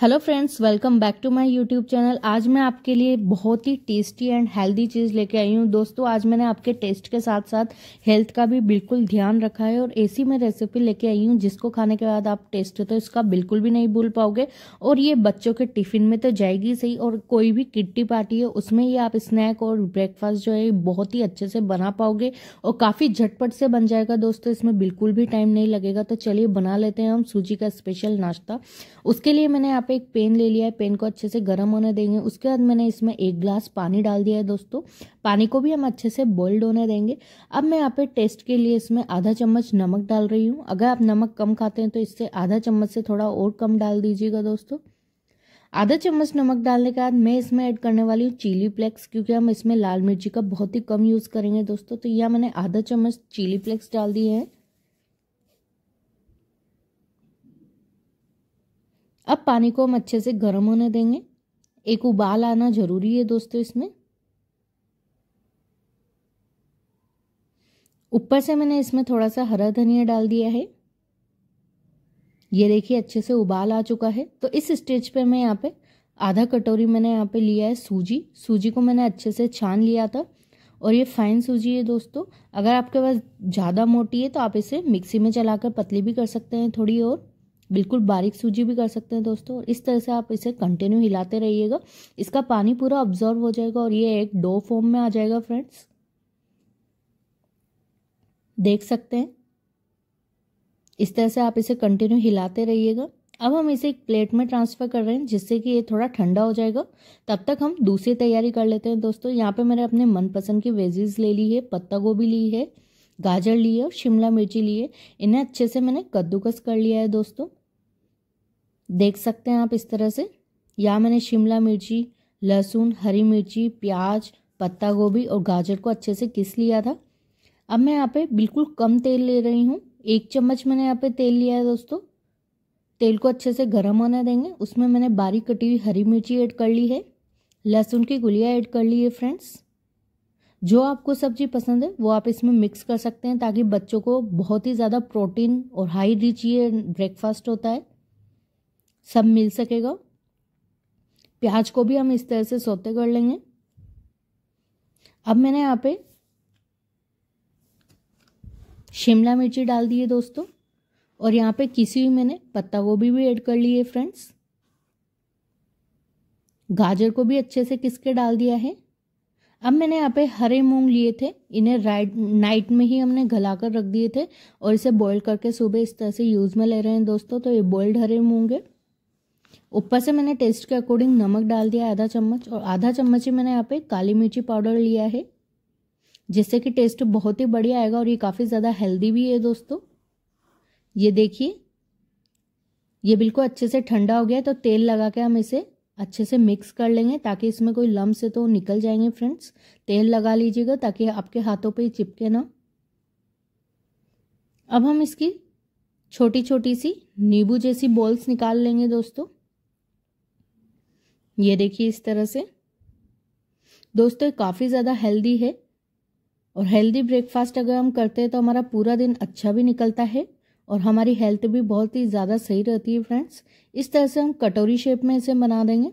hello friends welcome back to my YouTube channel आज मैं आपके लिए बहुत ही टेस्टी एंड हेल्दी चीज़ लेके आई हूँ दोस्तों आज मैंने आपके टेस्ट के साथ साथ हेल्थ का भी बिल्कुल ध्यान रखा है और ऐसी मैं रेसिपी लेके आई हूँ जिसको खाने के बाद आप टेस्ट तो इसका बिल्कुल भी नहीं भूल पाओगे और ये बच्चों के टिफ़िन में तो जाएगी सही और कोई भी किट्टी पार्टी है उसमें ये आप स्नैक और ब्रेकफास्ट जो है बहुत ही अच्छे से बना पाओगे और काफ़ी झटपट से बन जाएगा दोस्तों इसमें बिल्कुल भी टाइम नहीं लगेगा तो चलिए बना लेते हैं हम सूजी का स्पेशल नाश्ता उसके लिए मैंने यहाँ पे एक पेन ले लिया है पेन को अच्छे से गर्म होने देंगे उसके बाद मैंने इसमें एक ग्लास पानी डाल दिया है दोस्तों पानी को भी हम अच्छे से बॉइल्ड होने देंगे अब मैं यहाँ पे टेस्ट के लिए इसमें आधा चम्मच नमक डाल रही हूँ अगर आप नमक कम खाते हैं तो इससे आधा चम्मच से थोड़ा और कम डाल दीजिएगा दोस्तों आधा चम्मच नमक डालने के बाद मैं इसमें ऐड करने वाली हूँ चिली फ्लेक्स क्योंकि हम इसमें लाल मिर्ची का बहुत ही कम यूज़ करेंगे दोस्तों तो यह मैंने आधा चम्मच चिली फ्लेक्स डाल दिए हैं अब पानी को हम अच्छे से गर्म होने देंगे एक उबाल आना ज़रूरी है दोस्तों इसमें ऊपर से मैंने इसमें थोड़ा सा हरा धनिया डाल दिया है ये देखिए अच्छे से उबाल आ चुका है तो इस स्टेज पे मैं यहाँ पे आधा कटोरी मैंने यहाँ पे लिया है सूजी सूजी को मैंने अच्छे से छान लिया था और ये फाइन सूजी है दोस्तों अगर आपके पास ज़्यादा मोटी है तो आप इसे मिक्सी में चलाकर पतली भी कर सकते हैं थोड़ी और बिल्कुल बारीक सूजी भी कर सकते हैं दोस्तों इस तरह से आप इसे कंटिन्यू हिलाते रहिएगा इसका पानी पूरा ऑब्जॉर्व हो जाएगा और ये एक डो फॉर्म में आ जाएगा फ्रेंड्स देख सकते हैं इस तरह से आप इसे कंटिन्यू हिलाते रहिएगा अब हम इसे एक प्लेट में ट्रांसफ़र कर रहे हैं जिससे कि ये थोड़ा ठंडा हो जाएगा तब तक हम दूसरी तैयारी कर लेते हैं दोस्तों यहाँ पे मैंने अपने मनपसंद की वेजीज ले ली है पत्ता गोभी ली है गाजर ली है और शिमला मिर्ची ली है इन्हें अच्छे से मैंने कद्दूकस कर लिया है दोस्तों देख सकते हैं आप इस तरह से या मैंने शिमला मिर्ची लहसुन हरी मिर्ची प्याज पत्ता गोभी और गाजर को अच्छे से किस लिया था अब मैं यहाँ पे बिल्कुल कम तेल ले रही हूँ एक चम्मच मैंने यहाँ पे तेल लिया है दोस्तों तेल को अच्छे से गर्म होने देंगे उसमें मैंने बारीक कटी हुई हरी मिर्ची ऐड कर ली है लहसुन की गुलिया ऐड कर ली है फ्रेंड्स जो आपको सब्जी पसंद है वो आप इसमें मिक्स कर सकते हैं ताकि बच्चों को बहुत ही ज़्यादा प्रोटीन और हाई रिच ये ब्रेकफास्ट होता है सब मिल सकेगा प्याज को भी हम इस तरह से सोते कर लेंगे अब मैंने यहाँ पे शिमला मिर्ची डाल दी है दोस्तों और यहाँ पे किसी भी मैंने पत्ता गोभी भी ऐड कर ली है फ्रेंड्स गाजर को भी अच्छे से किस के डाल दिया है अब मैंने यहाँ पे हरे मूंग लिए थे इन्हें राइट नाइट में ही हमने घलाकर कर रख दिए थे और इसे बॉईल करके सुबह इस तरह से यूज़ में ले रहे हैं दोस्तों तो ये बॉइल्ड हरे मूंग है ऊपर से मैंने टेस्ट के अकॉर्डिंग नमक डाल दिया आधा चम्मच और आधा चम्मच ही मैंने यहाँ पे काली मिर्ची पाउडर लिया है जिससे कि टेस्ट बहुत ही बढ़िया आएगा और ये काफ़ी ज़्यादा हेल्दी भी है दोस्तों ये देखिए ये बिल्कुल अच्छे से ठंडा हो गया तो तेल लगा के हम इसे अच्छे से मिक्स कर लेंगे ताकि इसमें कोई लम्ब से तो निकल जाएंगे फ्रेंड्स तेल लगा लीजिएगा ताकि आपके हाथों पर चिपके ना अब हम इसकी छोटी छोटी सी नींबू जैसी बॉल्स निकाल लेंगे दोस्तों ये देखिए इस तरह से दोस्तों काफ़ी ज़्यादा हेल्दी है और हेल्दी ब्रेकफास्ट अगर हम करते हैं तो हमारा पूरा दिन अच्छा भी निकलता है और हमारी हेल्थ भी बहुत ही ज़्यादा सही रहती है फ्रेंड्स इस तरह से हम कटोरी शेप में इसे बना देंगे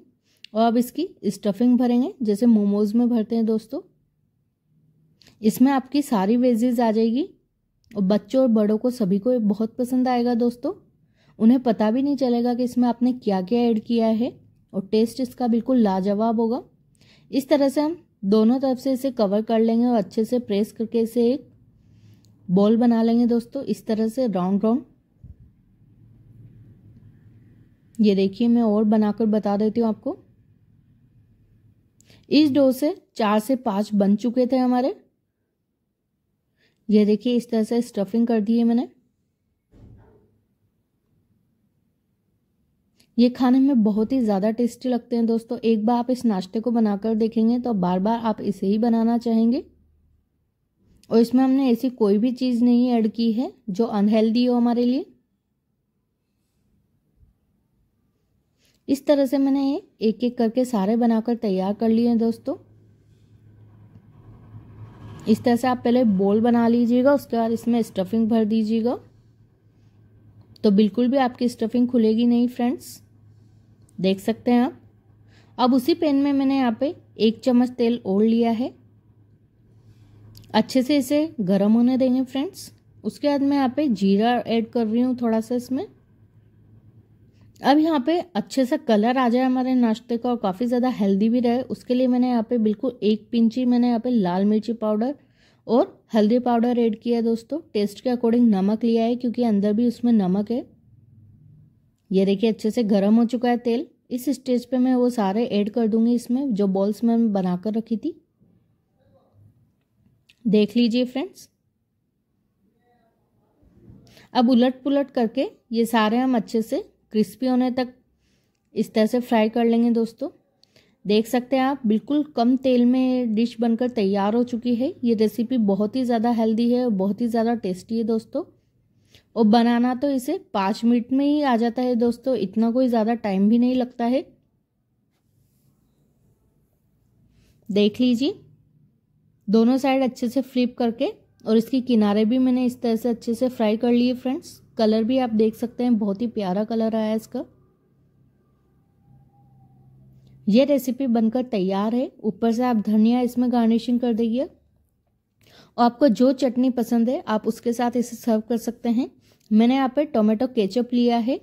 और अब इसकी स्टफिंग भरेंगे जैसे मोमोज में भरते हैं दोस्तों इसमें आपकी सारी वेजेज आ जाएगी और बच्चों और बड़ों को सभी को बहुत पसंद आएगा दोस्तों उन्हें पता भी नहीं चलेगा कि इसमें आपने क्या क्या ऐड किया है और टेस्ट इसका बिल्कुल लाजवाब होगा इस तरह से हम दोनों तरफ से इसे कवर कर लेंगे और अच्छे से प्रेस करके इसे एक बॉल बना लेंगे दोस्तों इस तरह से राउंड राउंड ये देखिए मैं और बनाकर बता देती हूँ आपको इस डो से चार से पांच बन चुके थे हमारे ये देखिए इस तरह से स्टफिंग कर दी है मैंने ये खाने में बहुत ही ज़्यादा टेस्टी लगते हैं दोस्तों एक बार आप इस नाश्ते को बनाकर देखेंगे तो बार बार आप इसे ही बनाना चाहेंगे और इसमें हमने ऐसी कोई भी चीज़ नहीं ऐड की है जो अनहेल्दी हो हमारे लिए इस तरह से मैंने ये एक एक करके सारे बनाकर तैयार कर लिए हैं दोस्तों इस तरह से आप पहले बोल बना लीजिएगा उसके बाद इसमें स्टफिंग भर दीजिएगा तो बिल्कुल भी आपकी स्टफिंग खुलेगी नहीं फ्रेंड्स देख सकते हैं आप अब उसी पेन में मैंने यहाँ पे एक चम्मच तेल ओढ़ लिया है अच्छे से इसे गर्म होने देंगे फ्रेंड्स उसके बाद मैं यहाँ पे जीरा ऐड कर रही हूँ थोड़ा सा इसमें अब यहाँ पे अच्छे से कलर आ जाए हमारे नाश्ते का और काफ़ी ज़्यादा हेल्दी भी रहे उसके लिए मैंने यहाँ पे बिल्कुल एक पिंची मैंने यहाँ पे लाल मिर्ची पाउडर और हल्दी पाउडर ऐड किया है दोस्तों टेस्ट के अकॉर्डिंग नमक लिया है क्योंकि अंदर भी उसमें नमक है ये देखिए अच्छे से गर्म हो चुका है तेल इस स्टेज पे मैं वो सारे ऐड कर दूंगी इसमें जो बॉल्स मैं बना कर रखी थी देख लीजिए फ्रेंड्स अब उलट पुलट करके ये सारे हम अच्छे से क्रिस्पी होने तक इस तरह से फ्राई कर लेंगे दोस्तों देख सकते हैं आप बिल्कुल कम तेल में डिश बनकर तैयार हो चुकी है ये रेसिपी बहुत ही ज़्यादा हेल्दी है और बहुत ही ज़्यादा टेस्टी है दोस्तों और बनाना तो इसे पाँच मिनट में ही आ जाता है दोस्तों इतना कोई ज़्यादा टाइम भी नहीं लगता है देख लीजिए दोनों साइड अच्छे से फ्लिप करके और इसकी किनारे भी मैंने इस तरह से अच्छे से फ्राई कर लिए फ्रेंड्स कलर भी आप देख सकते हैं बहुत ही प्यारा कलर आया इसका ये रेसिपी बनकर तैयार है ऊपर से आप धनिया इसमें गार्निशिंग कर देगी और आपको जो चटनी पसंद है आप उसके साथ इसे सर्व कर सकते हैं मैंने यहाँ पर टोमेटो केचप लिया है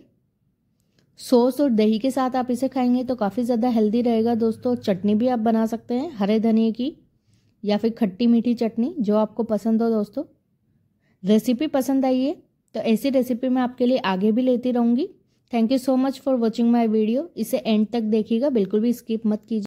सॉस और दही के साथ आप इसे खाएंगे तो काफ़ी ज़्यादा हेल्दी रहेगा दोस्तों चटनी भी आप बना सकते हैं हरे धनिए की या फिर खट्टी मीठी चटनी जो आपको पसंद हो दोस्तों रेसिपी पसंद आई है तो ऐसी रेसिपी मैं आपके लिए आगे भी लेती रहूँगी thank you so much for watching my video इसे एंड तक देखिएगा बिल्कुल भी स्किप मत कीजिए